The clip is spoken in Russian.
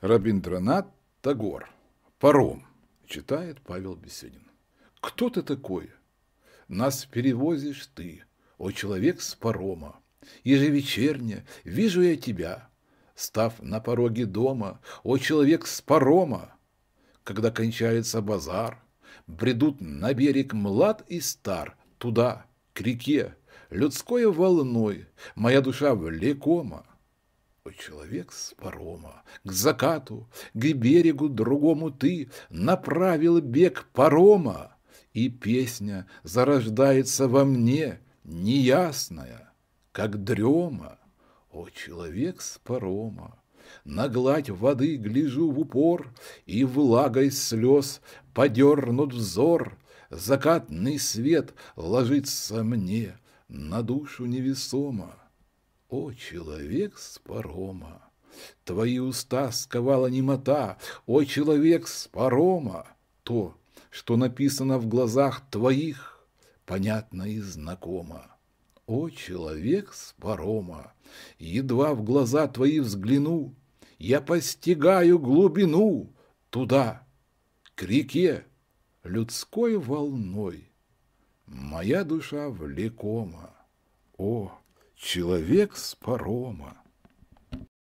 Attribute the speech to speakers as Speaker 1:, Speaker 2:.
Speaker 1: Рабиндранат Тагор. Паром. Читает Павел Беседин. Кто ты такой? Нас перевозишь ты, о человек с парома. Ежевечерне вижу я тебя, став на пороге дома, о человек с парома. Когда кончается базар, бредут на берег млад и стар, туда, к реке, людской волной, моя душа влекома человек с парома, к закату, к берегу другому ты направил бег парома, и песня зарождается во мне, неясная, как дрема. О, человек с парома! На гладь воды гляжу в упор, и влагой слез подернут взор. Закатный свет ложится мне на душу невесомо. О, человек с парома! Твои уста сковала немота, о, человек с парома! То, что написано в глазах твоих, понятно и знакомо. О, человек с парома! Едва в глаза твои взгляну, я постигаю глубину туда, к реке, людской волной. Моя душа влекома. О, человек с парома.